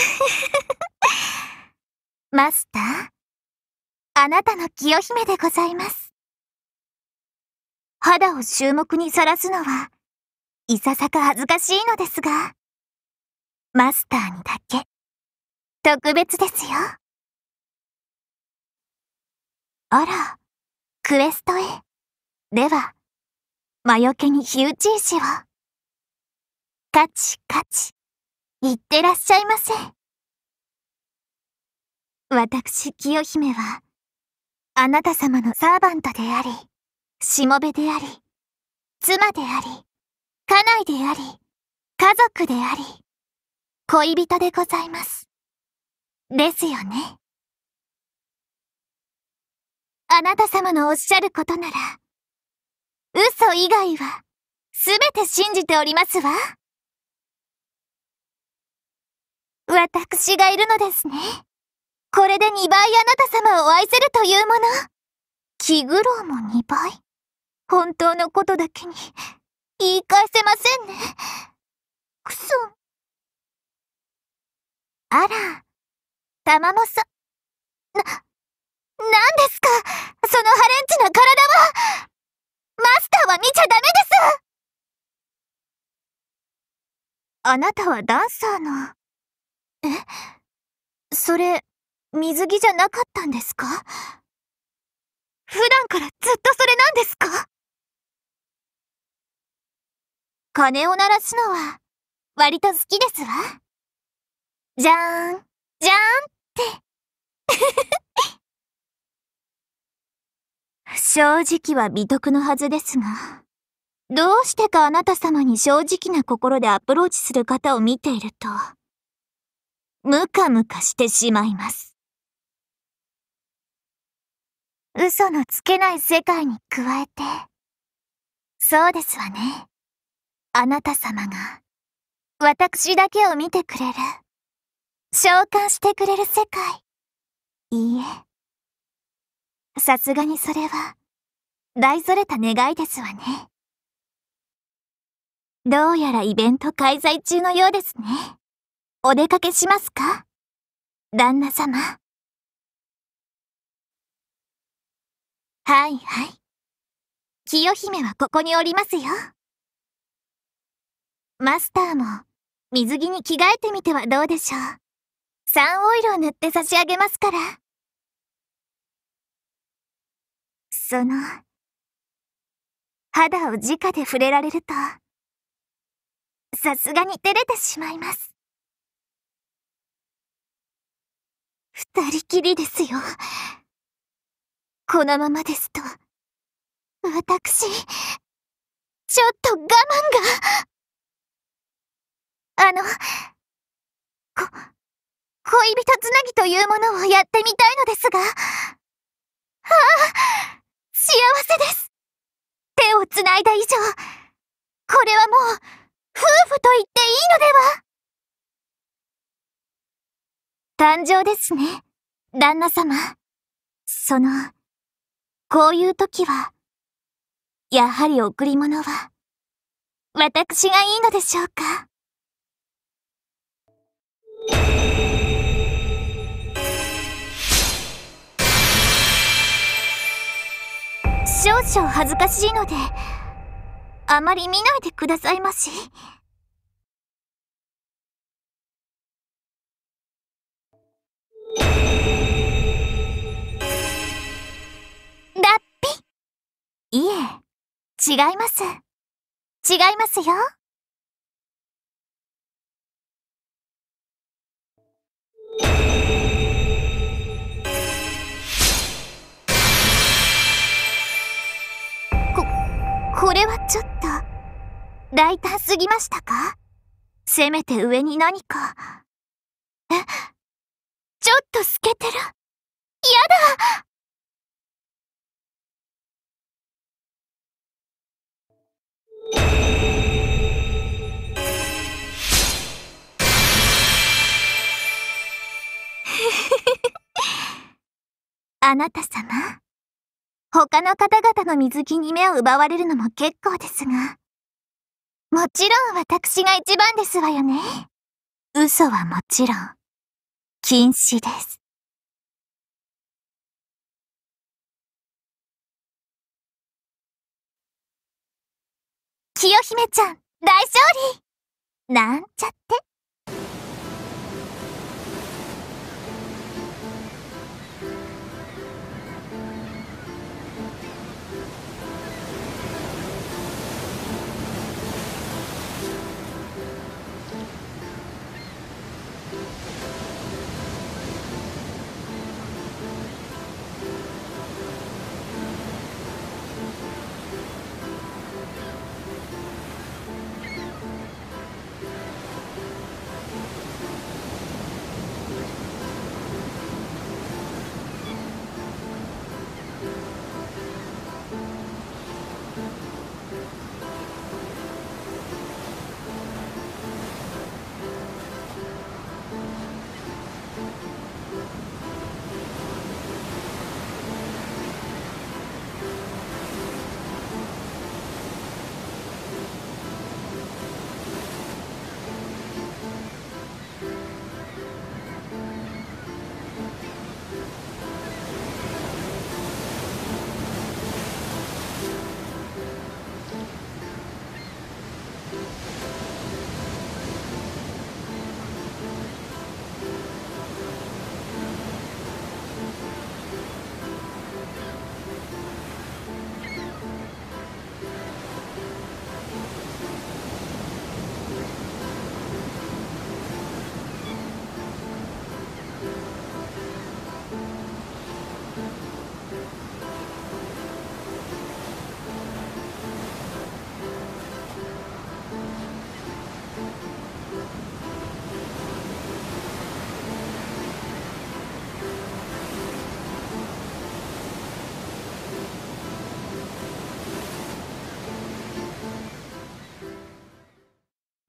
マスター、あなたの清姫でございます。肌を注目にさらすのは、いささか恥ずかしいのですが、マスターにだけ、特別ですよ。あら、クエストへ。では、魔除けに火打ち石を。カチカチ。いってらっしゃいませ。私、清姫は、あなた様のサーバントであり、しもべであり、妻であり、家内であり、家族であり、恋人でございます。ですよね。あなた様のおっしゃることなら、嘘以外は、すべて信じておりますわ。私がいるのですね。これで2倍あなた様を愛せるというもの。気苦労も2倍。本当のことだけに、言い返せませんね。くそ。あら、たまもさ、な、何ですかそのハレンチな体はマスターは見ちゃダメですあなたはダンサーの。えそれ、水着じゃなかったんですか普段からずっとそれなんですか鐘を鳴らすのは、割と好きですわ。じゃーん、じゃーんって。正直は美徳のはずですが、どうしてかあなた様に正直な心でアプローチする方を見ていると、ムカムカしてしまいます。嘘のつけない世界に加えて、そうですわね。あなた様が、私だけを見てくれる、召喚してくれる世界。いいえ。さすがにそれは、大それた願いですわね。どうやらイベント開催中のようですね。お出かけしますか旦那様。はいはい。清姫はここにおりますよ。マスターも水着に着替えてみてはどうでしょう。サンオイルを塗って差し上げますから。その、肌を直で触れられると、さすがに照れてしまいます。二人きりですよ。このままですと、私、ちょっと我慢が。あの、こ、恋人つなぎというものをやってみたいのですが、ああ、幸せです。手をつないだ以上、これはもう、夫婦と言っていいのでは誕生ですね、旦那様。その、こういう時は、やはり贈り物は、私がいいのでしょうか。少々恥ずかしいので、あまり見ないでくださいまし。違います。違いますよ。こ、これはちょっと、大胆すぎましたかせめて上に何か。え、ちょっと透けてる。やだあなた様。他の方々の水着に目を奪われるのも結構ですが。もちろん私が一番ですわよね。嘘はもちろん、禁止です。清姫ちゃん、大勝利なんちゃって。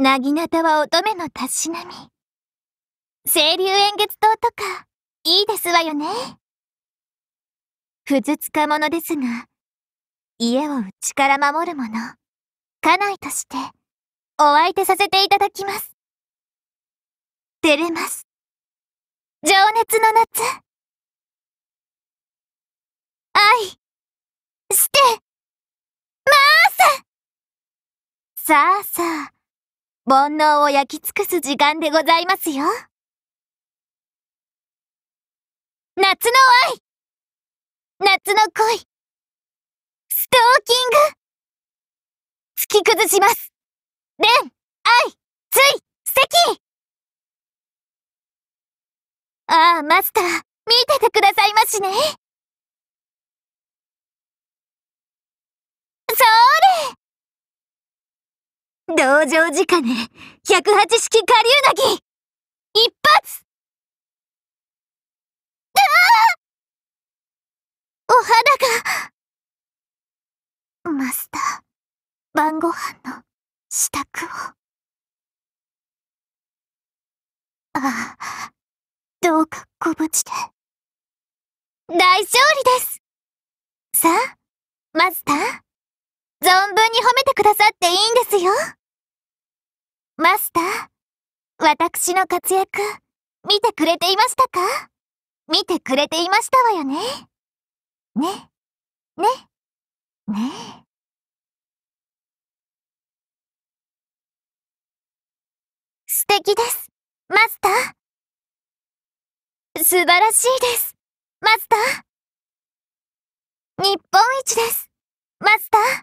なぎなたは乙女のたしなみ。清流円月島とか、いいですわよね。ふずつか者ですが、家を内から守る者、家内として、お相手させていただきます。照れます。情熱の夏。愛、して、まーすさあさあ。煩悩を焼き尽くす時間でございますよ。夏の愛夏の恋ストーキング突き崩します恋愛つい席ああ、マスター、見ててくださいましね。同情時間ね、108式下流なぎ一発ああお肌がマスター、晩ご飯の支度を。ああ、どうかご無事で。大勝利ですさあ、マスター、存分に褒めてくださっていいんですよ。マスター、私の活躍、見てくれていましたか見てくれていましたわよね。ね、ね、ね素敵です、マスター。素晴らしいです、マスター。日本一です、マスター。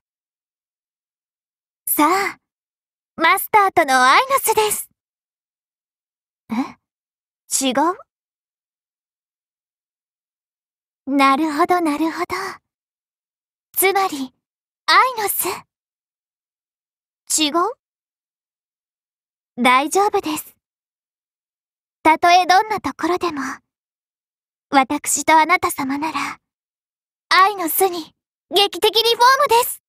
さあ、マスターとのアイノスです。え違うなるほど、なるほど。つまり、アイノス。違う大丈夫です。たとえどんなところでも、私とあなた様なら、愛の巣に劇的リフォームです